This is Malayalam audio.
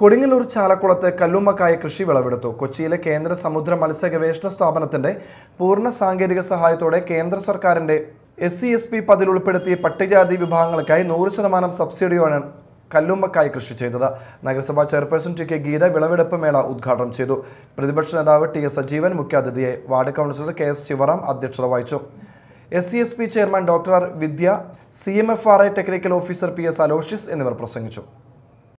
കൊടുങ്ങല്ലൂർ ചാലക്കുളത്ത് കല്ലുമ്മക്കായ കൃഷി വിളവെടുത്തു കൊച്ചിയിലെ കേന്ദ്ര സമുദ്ര മത്സ്യ ഗവേഷണ സ്ഥാപനത്തിന്റെ പൂർണ്ണ സാങ്കേതിക സഹായത്തോടെ കേന്ദ്ര സർക്കാരിന്റെ എസ് സി എസ് പി പതിൽ ഉൾപ്പെടുത്തിയ പട്ടികജാതി വിഭാഗങ്ങൾക്കായി നൂറ് ശതമാനം സബ്സിഡിയോടെ കല്ലുമ്മക്കായ കൃഷി ചെയ്തത് നഗരസഭാ ചെയർപേഴ്സൺ ടി കെ ഗീത വിളവെടുപ്പ് മേള ഉദ്ഘാടനം ചെയ്തു പ്രതിപക്ഷ നേതാവ് ടി എസ് സജീവൻ മുഖ്യാതിഥിയായി ward councillor K S Sivaram അധ്യക്ഷത വഹിച്ചു S C S P chairman doctor Vidya C M F R I technical officer P S Aloysius എന്നിവർ പ്രസംഗിച്ചു